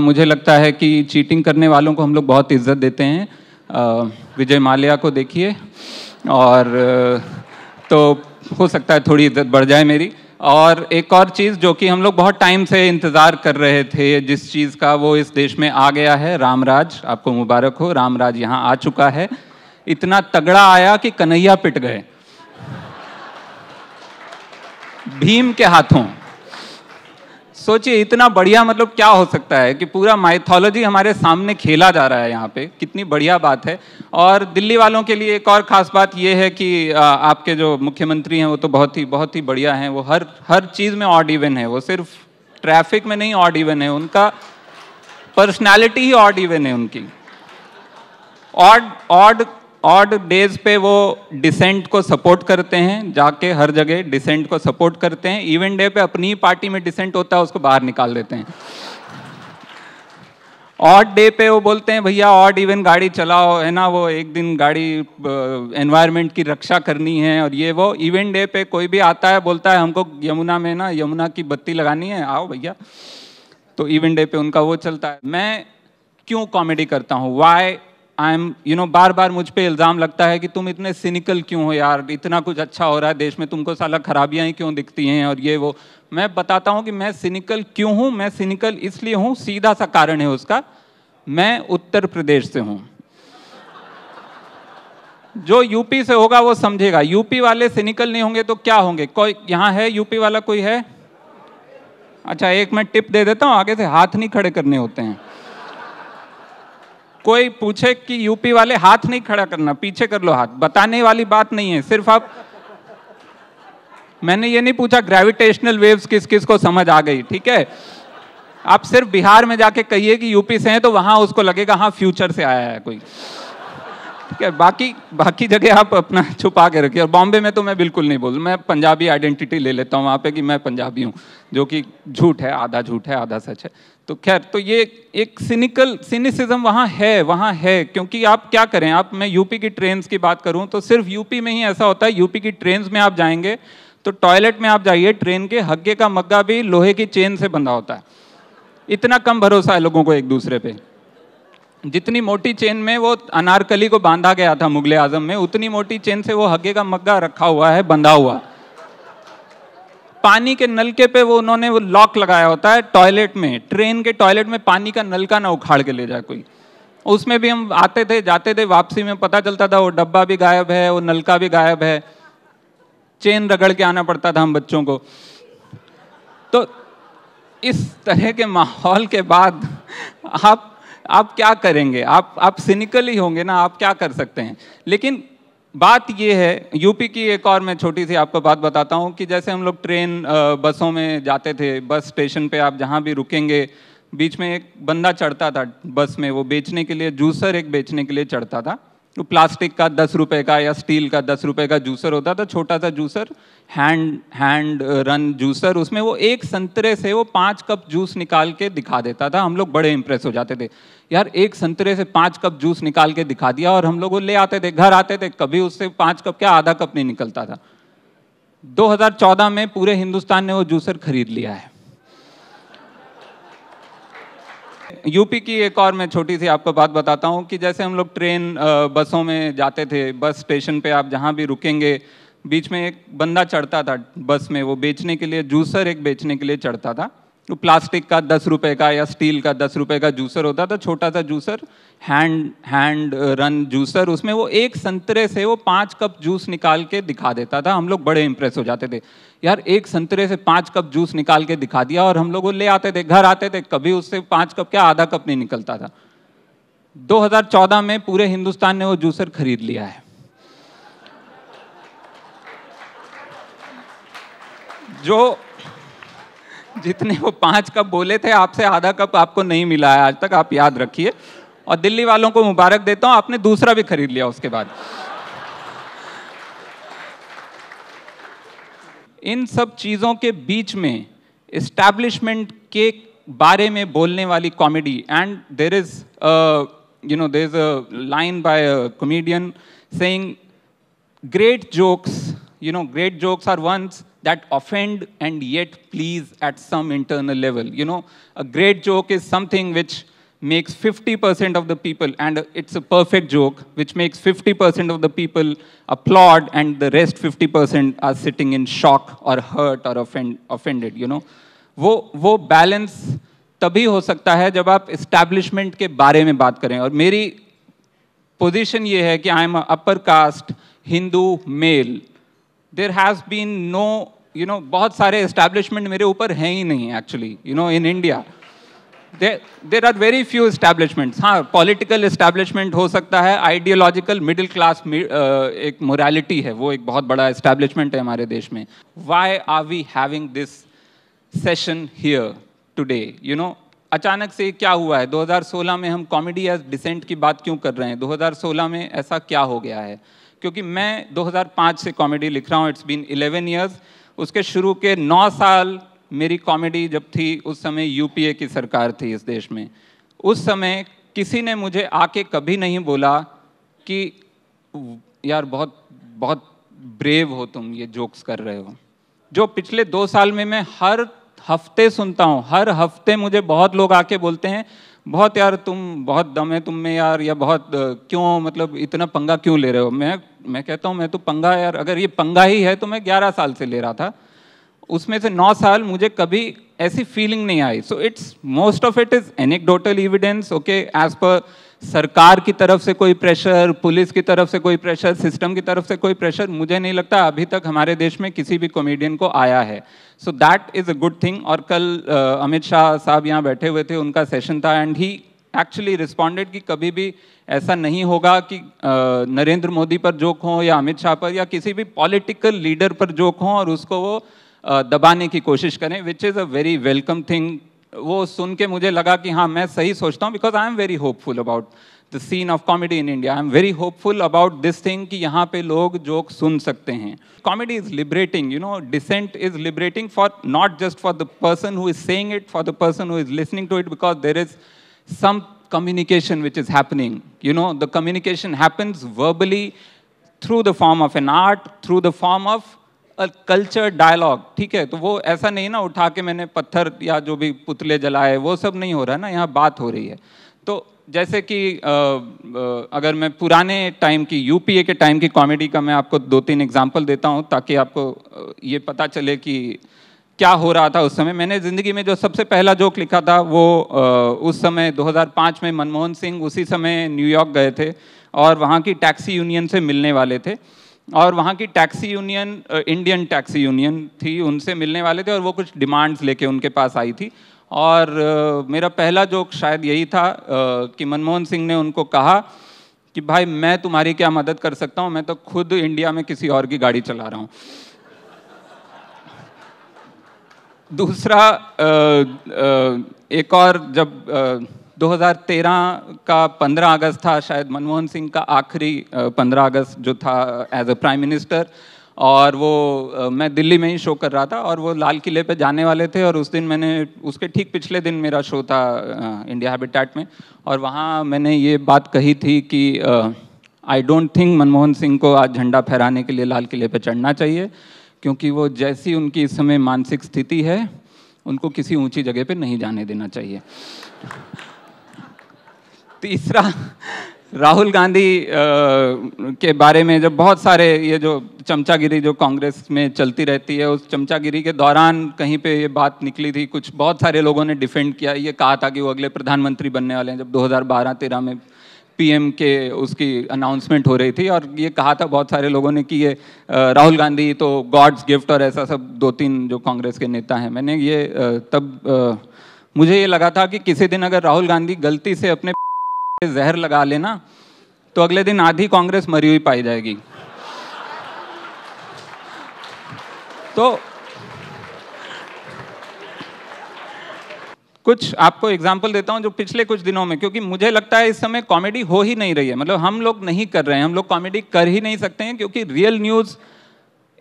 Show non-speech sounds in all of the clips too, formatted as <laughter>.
मुझे लगता है कि चीटिंग करने वालों को हम लोग बहुत इज्जत देते हैं विजय माल्या को देखिए और तो हो सकता है थोड़ी इज्जत बढ़ जाए मेरी और एक और चीज़ जो कि हम लोग बहुत टाइम से इंतज़ार कर रहे थे जिस चीज़ का वो इस देश में आ गया है रामराज आपको मुबारक हो रामराज यहाँ आ चुका है इतना तगड़ा आया कि कन्हैया पिट गए भीम के हाथों सोचिए इतना बढ़िया मतलब क्या हो सकता है कि पूरा माइथोलॉजी हमारे सामने खेला जा रहा है यहाँ पे कितनी बढ़िया बात है और दिल्ली वालों के लिए एक और ख़ास बात यह है कि आपके जो मुख्यमंत्री हैं वो तो बहुत ही बहुत ही बढ़िया हैं वो हर हर चीज़ में ऑड इवन है वो सिर्फ ट्रैफिक में नहीं ऑड इवन है उनका पर्सनैलिटी ही ऑड इवन है उनकी ऑड ऑड ऑड डेज पे वो डिसेंट को सपोर्ट करते हैं जाके हर जगह डिसेंट को सपोर्ट करते हैं इवन डे पे अपनी ही पार्टी में डिसेंट होता है उसको बाहर निकाल देते हैं ऑड डे पे वो बोलते हैं भैया ऑड इवन गाड़ी चलाओ है ना वो एक दिन गाड़ी एनवायरनमेंट की रक्षा करनी है और ये वो इवन डे पे कोई भी आता है बोलता है हमको यमुना में ना यमुना की बत्ती लगानी है आओ भैया तो इवन डे पे उनका वो चलता है मैं क्यों कॉमेडी करता हूँ why I am you know बार बार मुझ पर इल्ज़ाम लगता है कि तुम इतने सिनिकल क्यों हो यार इतना कुछ अच्छा हो रहा है देश में तुमको साला खराबियाँ ही क्यों दिखती हैं और ये वो मैं बताता हूँ कि मैं सिनिकल क्यों हूँ मैं सिनिकल इसलिए हूँ सीधा सा कारण है उसका मैं उत्तर प्रदेश से हूँ जो यूपी से होगा वो समझेगा यूपी वाले सिनिकल नहीं होंगे तो क्या होंगे कोई यहाँ है यूपी वाला कोई है अच्छा एक मैं टिप दे देता हूँ आगे से हाथ नहीं खड़े करने होते हैं कोई पूछे कि यूपी वाले हाथ नहीं खड़ा करना पीछे कर लो हाथ बताने वाली बात नहीं है सिर्फ आप मैंने ये नहीं पूछा ग्रेविटेशनल वेव्स किस किस को समझ आ गई ठीक है आप सिर्फ बिहार में जाके कहिए कि यूपी से हैं तो वहां उसको लगेगा हाँ फ्यूचर से आया है कोई ठीक है बाकी बाकी जगह आप अपना छुपा के रखिए और बॉम्बे में तो मैं बिल्कुल नहीं बोल मैं पंजाबी आइडेंटिटी ले लेता हूँ वहाँ पे कि मैं पंजाबी हूँ जो कि झूठ है आधा झूठ है आधा सच है तो खैर तो ये एक सिनिकल सिनिसिज्म वहाँ है वहाँ है क्योंकि आप क्या करें आप मैं यूपी की ट्रेन्स की बात करूँ तो सिर्फ यूपी में ही ऐसा होता है यूपी की ट्रेन्स में आप जाएंगे तो टॉयलेट में आप जाइए ट्रेन के हग्गे का मग्गा भी लोहे की चेन से बंधा होता है इतना कम भरोसा है लोगों को एक दूसरे पे जितनी मोटी चेन में वो अनारकली को बांधा गया था मुगल आजम में उतनी मोटी चेन से वो हग्गे का मग्गा रखा हुआ है बंधा हुआ पानी के नलके पे वो उन्होंने वो लॉक लगाया होता है टॉयलेट में ट्रेन के टॉयलेट में पानी का नलका ना उखाड़ के ले जाए कोई उसमें भी हम आते थे जाते थे वापसी में पता चलता था वो डब्बा भी गायब है वो नलका भी गायब है चेन रगड़ के आना पड़ता था हम बच्चों को तो इस तरह के माहौल के बाद आप आप क्या करेंगे आप आप सिनिकल ही होंगे ना आप क्या कर सकते हैं लेकिन बात ये है यूपी की एक और मैं छोटी सी आपको बात बताता हूँ कि जैसे हम लोग ट्रेन बसों में जाते थे बस स्टेशन पे आप जहाँ भी रुकेंगे बीच में एक बंदा चढ़ता था बस में वो बेचने के लिए जूसर एक बेचने के लिए चढ़ता था तो प्लास्टिक का दस रुपए का या स्टील का दस रुपए का जूसर होता था छोटा सा juicer hand hand run juicer उसमें वो एक संतरे से वो पाँच कप जूस निकाल के दिखा देता था हम लोग बड़े इंप्रेस हो जाते थे यार एक संतरे से पाँच कप जूस निकाल के दिखा दिया और हम लोग वो ले आते थे घर आते थे कभी उससे पाँच कप क्या आधा कप नहीं निकलता था 2014 में पूरे हिंदुस्तान ने वो जूसर खरीद लिया है यूपी की एक और मैं छोटी सी आपको बात बताता हूँ कि जैसे हम लोग ट्रेन बसों में जाते थे बस स्टेशन पे आप जहाँ भी रुकेंगे बीच में एक बंदा चढ़ता था बस में वो बेचने के लिए जूसर एक बेचने के लिए चढ़ता था वो प्लास्टिक का दस रुपए का या स्टील का दस रुपए का जूसर होता था छोटा सा juicer hand hand run juicer उसमें वो एक संतरे से वो पाँच कप जूस निकाल के दिखा देता था हम लोग बड़े इंप्रेस हो जाते थे यार एक संतरे से पाँच कप जूस निकाल के दिखा दिया और हम लोग वो ले आते थे घर आते थे कभी उससे पाँच कप क्या आधा कप नहीं निकलता था 2014 में पूरे हिंदुस्तान ने वो जूसर खरीद लिया है जो जितने वो पाँच कप बोले थे आपसे आधा कप आपको नहीं मिला है आज तक आप याद रखिए और दिल्ली वालों को मुबारक देता हूँ आपने दूसरा भी खरीद लिया उसके बाद इन सब चीज़ों के बीच में इस्टेब्लिशमेंट के बारे में बोलने वाली comedy and there is you know there is a line by comedian saying great jokes you know great jokes are ones that offend and yet please at some internal level. You know, a great joke is something which makes 50% of the people, and it's a perfect joke, which makes 50% of the people applaud and the rest 50% are sitting in shock or hurt or offend, offended, you know. वो वो balance तभी हो सकता है जब आप establishment के बारे में बात करें और मेरी पोजीशन ये है कि I am upper caste Hindu male. There has been no you know बहुत सारे इस्टेब्लिशमेंट मेरे ऊपर हैं ही नहीं actually you know in India there are very few establishments हाँ पॉलिटिकल इस्टेब्लिशमेंट हो सकता है आइडियोलॉजिकल मिडिल क्लास एक मोरालिटी है वो एक बहुत बड़ा इस्टेब्लिशमेंट है हमारे देश में why are we having this session here today you know अचानक से क्या हुआ है 2016 में हम कॉमेडी या डिसेंट की बात क्यों कर रहे हैं 2016 में ऐसा क्या हो गया है क्योंकि मैं 2005 से कॉमेडी लिख रहा हूँ इट्स बीन 11 इयर्स उसके शुरू के 9 साल मेरी कॉमेडी जब थी उस समय यूपीए की सरकार थी इस देश में उस समय किसी ने मुझे आके कभी नहीं बोला कि यार बहुत बहुत ब्रेव हो तुम ये जोक्स कर रहे हो जो पिछले दो साल में मैं हर हफ्ते सुनता हूँ हर हफ्ते मुझे बहुत लोग आके बोलते हैं बहुत यार तुम बहुत दम है तुम में यार या बहुत क्यों मतलब इतना पंगा क्यों ले रहे हो मैं मैं कहता हूँ मैं तो पंगा यार अगर ये पंगा ही है तो मैं ग्यारह साल से ले रहा था उसमें से नौ साल मुझे कभी ऐसी फीलिंग नहीं आई so it's most of it is anecdotal evidence okay as per सरकार की तरफ से कोई प्रेशर पुलिस की तरफ से कोई प्रेशर सिस्टम की तरफ से कोई प्रेशर मुझे नहीं लगता अभी तक हमारे देश में किसी भी कॉमेडियन को आया है so that is a good thing और कल अमित शाह साहब यहाँ बैठे हुए थे उनका सेशन था एंड ही एक्चुअली रिस्पॉन्डेड कि कभी भी ऐसा नहीं होगा कि नरेंद्र मोदी पर जोक हो या अमित शाह पर या किसी भी पॉलिटिकल लीडर पर जोक हो और उसको वो दबाने की कोशिश करें which is a very welcome thing वो सुन के मुझे लगा कि हाँ मैं सही सोचता हूँ because I am very hopeful about the scene of comedy in India I am very hopeful about this thing कि यहाँ पे लोग जोक सुन सकते हैं comedy is liberating you know dissent is liberating for not just for the person who is saying it for the person who is listening to it because there is some communication which is happening you know the communication happens verbally through the form of an art through the form of culture dialogue ठीक है तो वो ऐसा नहीं ना उठा के मैंने पत्थर या जो भी पुतले जलाए वो सब नहीं हो रहा ना यहाँ बात हो रही है तो जैसे कि अगर मैं पुराने टाइम की यूपीए के टाइम की कॉमेडी का मैं आपको दो तीन एग्जाम्पल देता हूँ ताकि आपको ये पता चले कि क्या हो रहा था उस समय मैंने ज़िंदगी में जो सबसे पहला जोक लिखा था वो उस समय 2005 में मनमोहन सिंह उसी समय न्यूयॉर्क गए थे और वहाँ की टैक्सी यूनियन से मिलने वाले थे और वहाँ की taxi union Indian taxi union थी उनसे मिलने वाले थे और वो कुछ डिमांड्स लेके उनके पास आई थी और मेरा पहला जोक शायद यही था कि मनमोहन सिंह ने उनको कहा कि भाई मैं तुम्हारी क्या मदद कर सकता हूँ मैं तो खुद इंडिया में किसी और की गाड़ी चला रहा हूँ दूसरा एक और जब 2013 का 15 अगस्त था शायद मनमोहन सिंह का आखिरी 15 अगस्त जो था एज अ प्राइम मिनिस्टर और वो मैं दिल्ली में ही शो कर रहा था और वो लाल किले पे जाने वाले थे और उस दिन मैंने उसके ठीक पिछले दिन मेरा शो था इंडिया हैबिटेट में और वहाँ मैंने ये बात कही थी कि I don't think Manmohan Singh को आज झंडा फहराने के लिए लाल किले पर चढ़ना चाहिए क्योंकि वो जैसी उनकी इस समय मानसिक स्थिति है उनको किसी ऊंची जगह पे नहीं जाने देना चाहिए तीसरा राहुल गांधी के बारे में जब बहुत सारे ये जो चमचागिरी जो कांग्रेस में चलती रहती है उस चमचागिरी के दौरान कहीं पे ये बात निकली थी कुछ बहुत सारे लोगों ने डिफेंड किया ये कहा था कि वो अगले प्रधानमंत्री बनने वाले हैं जब 2012-13 में पीएम के उसकी अनाउंसमेंट हो रही थी और ये कहा था बहुत सारे लोगों ने कि ये राहुल गांधी तो गॉड्स गिफ्ट और ऐसा सब दो तीन जो कांग्रेस के नेता हैं मैंने ये तब मुझे ये लगा था कि किसी दिन अगर राहुल गांधी गलती से अपने जहर लगा लेना तो अगले दिन आधी कांग्रेस मरी हुई पाई जाएगी तो कुछ आपको एग्जाम्पल देता हूँ जो पिछले कुछ दिनों में क्योंकि मुझे लगता है इस समय कॉमेडी हो ही नहीं रही है मतलब हम लोग नहीं कर रहे हैं हम लोग कॉमेडी कर ही नहीं सकते हैं क्योंकि रियल न्यूज़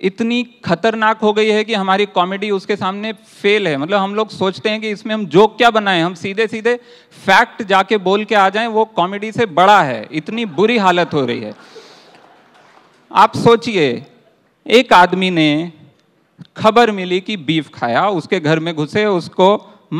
इतनी खतरनाक हो गई है कि हमारी कॉमेडी उसके सामने फेल है मतलब हम लोग सोचते हैं कि इसमें हम जोक क्या बनाएं हम सीधे सीधे फैक्ट जाके बोल के आ जाएं वो कॉमेडी से बड़ा है इतनी बुरी हालत हो रही है आप सोचिए एक आदमी ने खबर मिली कि बीफ खाया उसके घर में घुसे उसको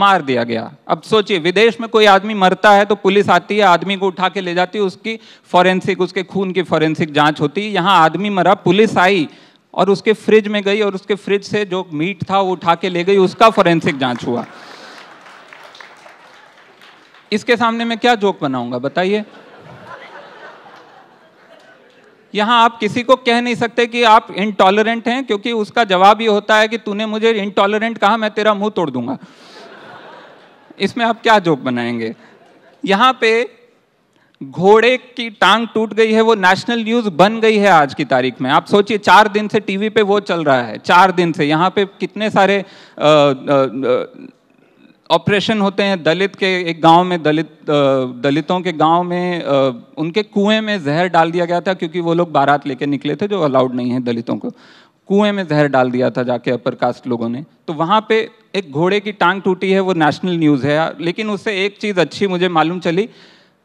मार दिया गया अब सोचिए विदेश में कोई आदमी मरता है तो पुलिस आती है आदमी को उठा के ले जाती है उसकी फॉरेंसिक उसके खून की फॉरेंसिक जांच होती है यहाँ आदमी मरा पुलिस आई और उसके फ्रिज में गई और उसके फ्रिज से जो मीट था वो उठा के ले गई उसका फॉरेंसिक जांच हुआ इसके सामने मैं क्या जोक बनाऊंगा बताइए यहां आप किसी को कह नहीं सकते कि आप इनटॉलरेंट हैं क्योंकि उसका जवाब ये होता है कि तूने मुझे इनटॉलरेंट कहा मैं तेरा मुंह तोड़ दूंगा इसमें आप क्या जोक बनाएंगे यहां पे घोड़े की टांग टूट गई है वो नेशनल न्यूज बन गई है आज की तारीख में आप सोचिए चार दिन से टीवी पे वो चल रहा है चार दिन से यहाँ पे कितने सारे ऑपरेशन होते हैं दलित के एक गांव में दलित दलितों के गांव में उनके कुएं में जहर डाल दिया गया था क्योंकि वो लोग बारात लेके निकले थे जो अलाउड नहीं है दलितों को कुएं में जहर डाल दिया था जाके अपर कास्ट लोगों ने तो वहाँ पे एक घोड़े की टांग टूटी है वो नेशनल न्यूज़ है लेकिन उससे एक चीज़ अच्छी मुझे मालूम चली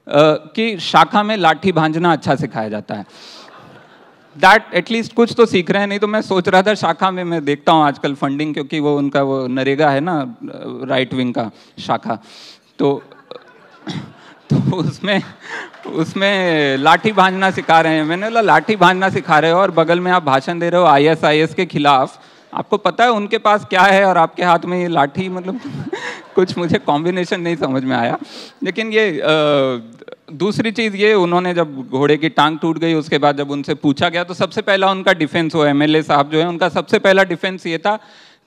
कि शाखा में लाठी भांजना अच्छा सिखाया जाता है दैट एटलीस्ट कुछ तो सीख रहे हैं नहीं तो मैं सोच रहा था शाखा में मैं देखता हूँ आजकल फंडिंग क्योंकि वो उनका वो नरेगा है ना राइट विंग का शाखा तो तो उसमें उसमें लाठी भांजना सिखा रहे हैं मैंने बोला लाठी भांजना सिखा रहे हो और बगल में आप भाषण दे रहे हो एस के खिलाफ़ आपको पता है उनके पास क्या है और आपके हाथ में ये लाठी मतलब <laughs> कुछ मुझे कॉम्बिनेशन नहीं समझ में आया लेकिन ये आ, दूसरी चीज़ ये उन्होंने जब घोड़े की टांग टूट गई उसके बाद जब उनसे पूछा गया तो सबसे पहला उनका डिफेंस हो एम साहब जो है उनका सबसे पहला डिफेंस ये था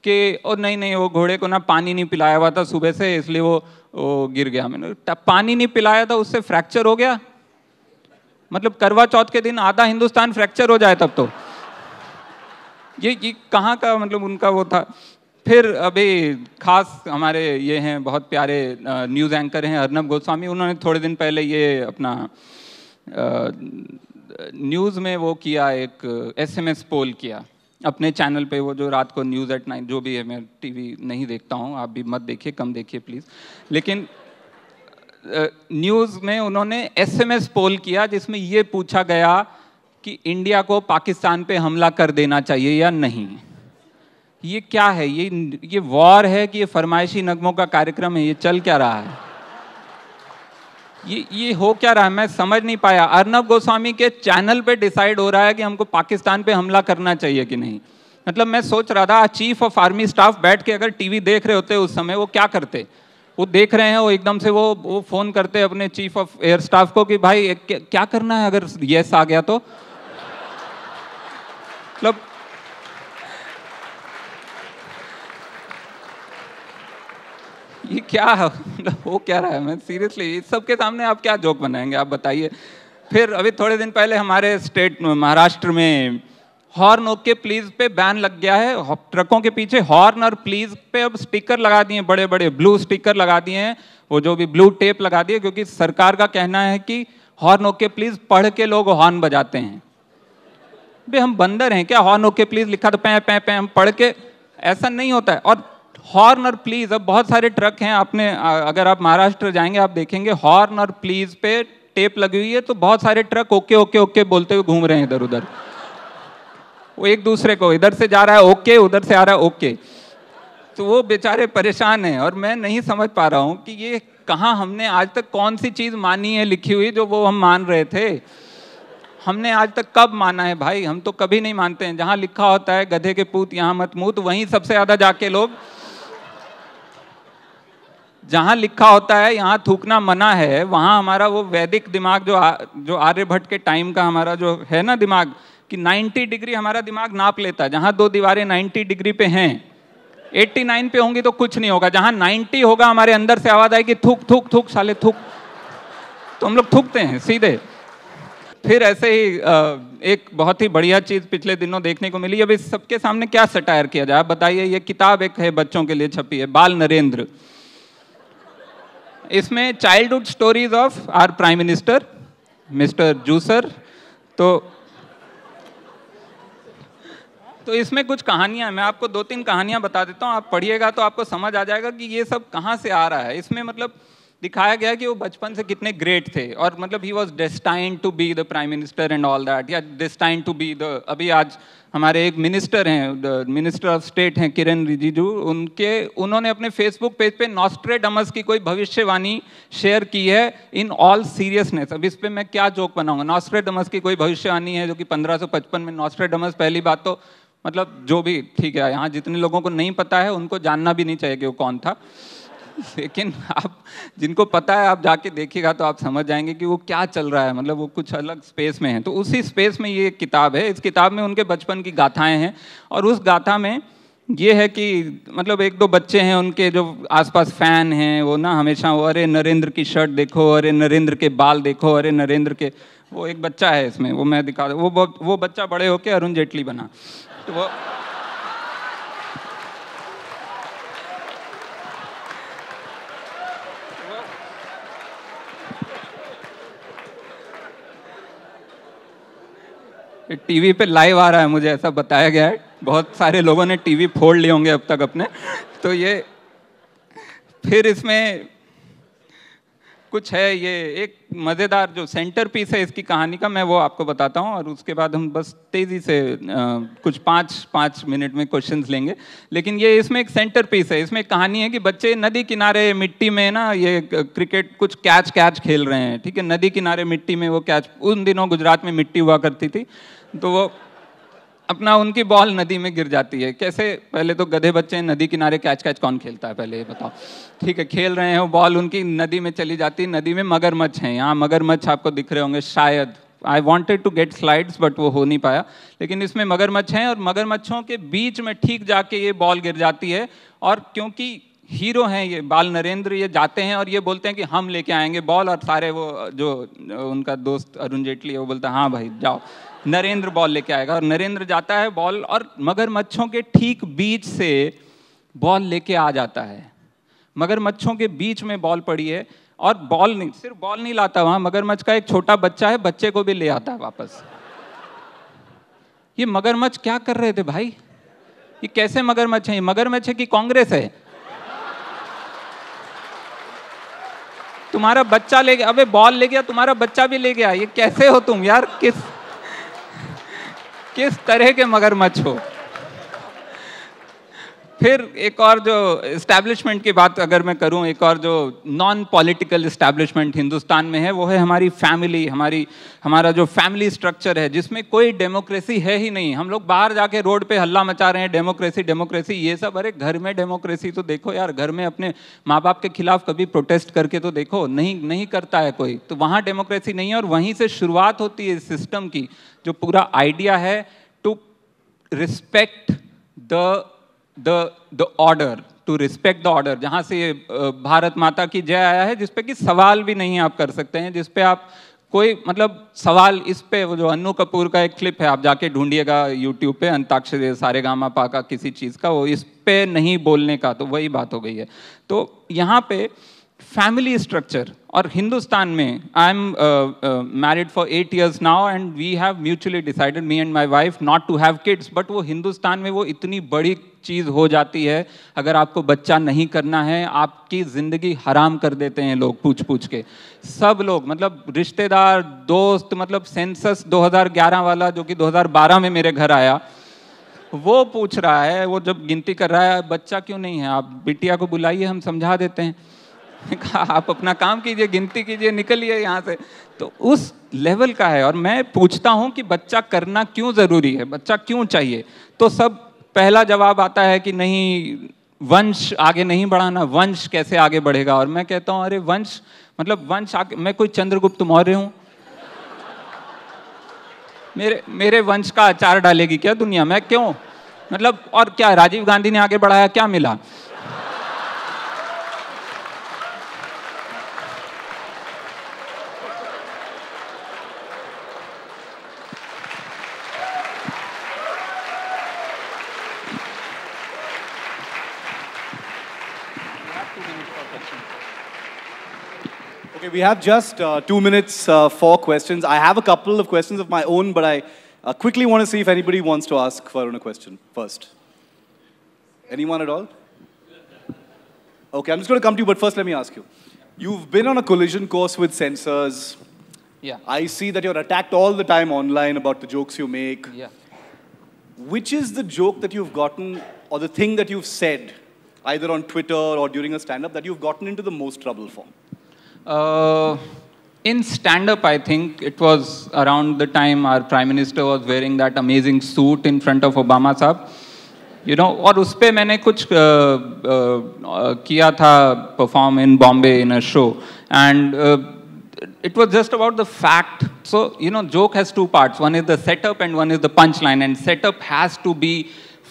कि और नहीं नहीं वो घोड़े को ना पानी नहीं पिलाया हुआ था सुबह से इसलिए वो, वो गिर गया मैंने पानी नहीं पिलाया था उससे फ्रैक्चर हो गया मतलब करवा चौथ के दिन आधा हिंदुस्तान फ्रैक्चर हो जाए तब तो ये ये कहाँ का मतलब उनका वो था फिर अभी खास हमारे ये हैं बहुत प्यारे न्यूज़ एंकर हैं अर्नब गोस्वामी उन्होंने थोड़े दिन पहले ये अपना न्यूज़ में वो किया एक एसएमएस पोल किया अपने चैनल पे वो जो रात को न्यूज़ एट नाइट जो भी है मैं टीवी नहीं देखता हूँ आप भी मत देखिए कम देखिए प्लीज़ लेकिन न्यूज़ में उन्होंने एसएमएस पोल किया जिसमें ये पूछा गया कि इंडिया को पाकिस्तान पे हमला कर देना चाहिए या नहीं ये क्या है ये ये वॉर है कि ये फरमाइशी नगमों का कार्यक्रम है ये चल क्या रहा है ये ये हो क्या रहा है मैं समझ नहीं पाया अर्नब गोस्वामी के चैनल पे डिसाइड हो रहा है कि हमको पाकिस्तान पे हमला करना चाहिए कि नहीं मतलब मैं सोच रहा था चीफ ऑफ आर्मी स्टाफ बैठ के अगर टीवी देख रहे होते उस समय वो क्या करते वो देख रहे हैं वो एकदम से वो वो फ़ोन करते अपने चीफ ऑफ एयर स्टाफ को कि भाई क्या करना है अगर येस आ गया तो मतलब ये क्या मतलब हो क्या रहा है मैं सीरियसली सबके सामने आप क्या जोक बनाएंगे आप बताइए फिर अभी थोड़े दिन पहले हमारे स्टेट महाराष्ट्र में हॉर्न ओके प्लीज पे बैन लग गया है ट्रकों के पीछे हॉर्न और प्लीज पे अब स्टिकर लगा दिए बड़े बड़े ब्लू स्टिकर लगा दिए हैं वो जो भी ब्लू टेप लगा दिए क्योंकि सरकार का कहना है कि हॉर्न ओके प्लीज पढ़ के लोग हॉर्न बजाते हैं भाई हम बंदर हैं क्या हॉर्न ओके प्लीज लिखा तो पै पै पै हम पढ़ के ऐसा नहीं होता है और हॉर्न और प्लीज अब बहुत सारे ट्रक हैं आपने अगर आप महाराष्ट्र जाएंगे आप देखेंगे हॉर्न और प्लीज पे टेप लगी हुई है तो बहुत सारे ट्रक ओके ओके ओके बोलते हुए घूम रहे हैं इधर उधर वो एक दूसरे को इधर से जा रहा है ओके उधर से आ रहा है ओके तो वो बेचारे परेशान हैं और मैं नहीं समझ पा रहा हूँ कि ये कहाँ हमने आज तक कौन सी चीज़ मानी है लिखी हुई जो वो हम मान रहे थे हमने आज तक कब माना है भाई हम तो कभी नहीं मानते हैं जहाँ लिखा होता है गधे के पूत यहाँ मत मूत वहीं सबसे ज़्यादा जाके लोग जहाँ लिखा होता है यहाँ थूकना मना है वहाँ हमारा वो वैदिक दिमाग जो आ, जो आर्यभट्ट के टाइम का हमारा जो है ना दिमाग कि 90 डिग्री हमारा दिमाग नाप लेता है जहाँ दो दीवारें 90 डिग्री पे हैं 89 पे होंगी तो कुछ नहीं होगा जहाँ 90 होगा हमारे अंदर से आवाज़ आएगी थूक थूक थूक साले थूक तो हम लोग थूकते हैं सीधे फिर ऐसे ही एक बहुत ही बढ़िया चीज़ पिछले दिनों देखने को मिली अब इस सबके सामने क्या सटायर किया जाए आप बताइए ये किताब एक है बच्चों के लिए छपी है बाल नरेंद्र इसमें childhood stories of our prime minister mister जूसर तो तो इसमें कुछ कहानियां मैं आपको दो तीन कहानियां बता देता हूँ आप पढ़िएगा तो आपको समझ आ जाएगा कि ये सब कहां से आ रहा है इसमें मतलब दिखाया गया कि वो बचपन से कितने ग्रेट थे और मतलब ही was destined to be the prime minister and all that या डेस्टाइन टू बी द अभी आज हमारे एक मिनिस्टर हैं मिनिस्टर ऑफ स्टेट हैं किरण रिजिजू उनके उन्होंने अपने फेसबुक पेज पे नॉस्ट्रेडमस की कोई भविष्यवाणी शेयर की है इन ऑल सीरियसनेस अब इस पर मैं क्या जोक बनाऊंगा नॉस्ट्रेडमस की कोई भविष्यवाणी है जो कि 1555 में नॉस्ट्रेडमस पहली बात तो मतलब जो भी ठीक है यहाँ जितने लोगों को नहीं पता है उनको जानना भी नहीं चाहिए कि वो कौन था <laughs> लेकिन आप जिनको पता है आप जाके देखिएगा तो आप समझ जाएंगे कि वो क्या चल रहा है मतलब वो कुछ अलग स्पेस में है तो उसी स्पेस में ये किताब है इस किताब में उनके बचपन की गाथाएं हैं और उस गाथा में ये है कि मतलब एक दो बच्चे हैं उनके जो आसपास फ़ैन हैं वो ना हमेशा वो अरे नरेंद्र की शर्ट देखो अरे नरेंद्र के बाल देखो अरे नरेंद्र के वो एक बच्चा है इसमें वो मैं दिखा वो वो बच्चा बड़े होके अरुण जेटली बना तो वो टीवी पे लाइव आ रहा है मुझे ऐसा बताया गया है बहुत सारे लोगों ने टीवी फोड़ लिए होंगे अब तक अपने तो ये फिर इसमें कुछ है ये एक मज़ेदार जो सेंटर पीस है इसकी कहानी का मैं वो आपको बताता हूँ और उसके बाद हम बस तेज़ी से आ, कुछ पाँच पाँच मिनट में क्वेश्चंस लेंगे लेकिन ये इसमें एक सेंटर पीस है इसमें कहानी है कि बच्चे नदी किनारे मिट्टी में ना ये क्रिकेट कुछ कैच कैच खेल रहे हैं ठीक है नदी किनारे मिट्टी में वो कैच उन दिनों गुजरात में मिट्टी हुआ करती थी तो वो अपना उनकी बॉल नदी में गिर जाती है कैसे पहले तो गधे बच्चे नदी किनारे कैच कैच कौन खेलता है पहले ये बताओ ठीक है खेल रहे हैं वो बॉल उनकी नदी में चली जाती है नदी में मगरमच्छ हैं यहाँ मगरमच्छ आपको दिख रहे होंगे शायद I wanted to get slides but वो हो नहीं पाया लेकिन इसमें मगरमच्छ हैं और मगरमच्छों के बीच में ठीक जाके ये बॉल गिर जाती है और क्योंकि हीरो हैं ये बाल नरेंद्र ये जाते हैं और ये बोलते हैं कि हम लेके आएंगे बॉल और सारे वो जो उनका दोस्त अरुण जेटली है वो बोलता है हाँ भाई जाओ नरेंद्र बॉल लेके आएगा और नरेंद्र जाता है बॉल और मगरमच्छों के ठीक बीच से बॉल लेके आ जाता है मगरमच्छों के बीच में बॉल पड़ी है और बॉल नहीं सिर्फ बॉल नहीं लाता वहां मगरमच्छ का एक छोटा बच्चा है बच्चे को भी ले आता है वापस ये मगरमच्छ क्या कर रहे थे भाई ये कैसे मगरमच्छ है ये मगरमच्छ है कि कांग्रेस है तुम्हारा बच्चा ले गया अबे बॉल ले गया तुम्हारा बच्चा भी ले गया ये कैसे हो तुम यार किस किस तरह के मगरमच्छ हो फिर एक और जो इस्टेब्लिशमेंट की बात अगर मैं करूं एक और जो नॉन पॉलिटिकल इस्टेब्लिशमेंट हिंदुस्तान में है वो है हमारी फैमिली हमारी हमारा जो फैमिली स्ट्रक्चर है जिसमें कोई डेमोक्रेसी है ही नहीं हम लोग बाहर जाके रोड पे हल्ला मचा रहे हैं डेमोक्रेसी डेमोक्रेसी ये सब अरे घर में डेमोक्रेसी तो देखो यार घर में अपने माँ बाप के खिलाफ कभी प्रोटेस्ट करके तो देखो नहीं नहीं करता है कोई तो वहाँ डेमोक्रेसी नहीं है और वहीं से शुरुआत होती है इस सिस्टम की जो पूरा आइडिया है to respect the the the order, to respect the order, जहाँ से भारत माता की जय आया है जिसपे कि सवाल भी नहीं आप कर सकते हैं जिसपे आप कोई मतलब सवाल इस पे वो जो अन्नू कपूर का एक क्लिप है आप जाके ढूंढिएगा यूट्यूब पे अंताक्षर सारे गामा पा का किसी चीज़ का वो इस पे नहीं बोलने का तो वही बात हो गई है तो यहाँ पे फैमिली स्ट्रक्चर और हिंदुस्तान में I am married for eight years now and we have mutually decided me and my wife not to have kids but वो हिंदुस्तान में वो इतनी बड़ी चीज़ हो जाती है अगर आपको बच्चा नहीं करना है आपकी ज़िंदगी हराम कर देते हैं लोग पूछ पूछ के सब लोग मतलब रिश्तेदार दोस्त मतलब सेंसस 2011 वाला जो कि 2012 में मेरे घर आया वो पूछ रहा है वो जब गिनती कर रहा है बच्चा क्यों नहीं है आप बिटिया को बुलाइए हम समझा देते हैं <laughs> कहा आप अपना काम कीजिए गिनती कीजिए निकलिए यहाँ से तो उस लेवल का है और मैं पूछता हूँ कि बच्चा करना क्यों ज़रूरी है बच्चा क्यों चाहिए तो सब पहला जवाब आता है कि नहीं वंश आगे नहीं बढ़ाना वंश कैसे आगे बढ़ेगा और मैं कहता हूँ अरे वंश मतलब वंश आगे मैं कोई चंद्रगुप्त मौर्य हूँ मेरे मेरे वंश का आचार डालेगी क्या दुनिया में क्यों मतलब और क्या राजीव गांधी ने आगे बढ़ाया क्या मिला Okay, we have just uh, two minutes uh, for questions. I have a couple of questions of my own, but I uh, quickly want to see if anybody wants to ask Varun a question first. Anyone at all? Okay, I'm just going to come to you, but first let me ask you. You've been on a collision course with sensors. Yeah. I see that you're attacked all the time online about the jokes you make. Yeah. Which is the joke that you've gotten or the thing that you've said, either on Twitter or during a stand-up, that you've gotten into the most trouble for? Uh, in stand-up, I think it was around the time our prime minister was wearing that amazing suit in front of Obama साहब You know, और उस पर मैंने कुछ uh, uh, uh किया था perform in Bombay in a show and it was just about the fact. So, you know, joke has two parts. One is the setup and one is the punchline. And setup has to be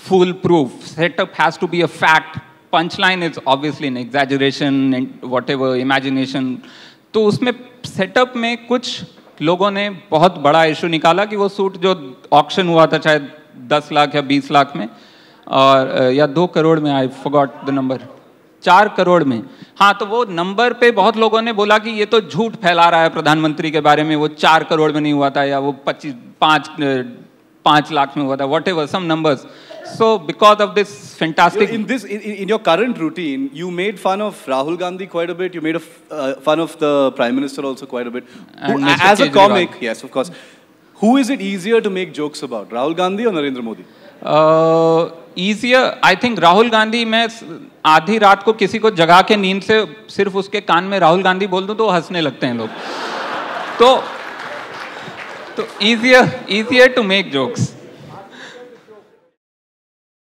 foolproof. Setup has to be a fact. Punchline is obviously in exaggeration and whatever imagination तो उसमें setup में कुछ लोगों ने बहुत बड़ा issue निकाला कि वो सूट जो ऑक्शन हुआ था चाहे दस लाख या बीस लाख में और या दो करोड़ में आई फॉगॉट द नंबर चार करोड़ में हाँ तो वो नंबर पे बहुत लोगों ने बोला कि ये तो झूठ फैला रहा है प्रधानमंत्री के बारे में वो चार करोड़ में नहीं हुआ था या वो पच्चीस पाँच पाँच लाख में हुआ था whatever some numbers So because of this fantastic... In, this, in, in your current routine, you made fun of Rahul Gandhi quite a bit. You made a f- uh, fun of the Prime Minister also quite a bit. Who, as a comic, Rahul. yes, of course. Who is it easier to make jokes about, Rahul Gandhi or Narendra Modi? Easier I think Rahul Gandhi मैं आधी रात को किसी को जगा के नींद से सिर्फ उसके कान में राहुल गांधी बोल दूं तो हंसने लगते हैं लोग तो तो easier easier to make jokes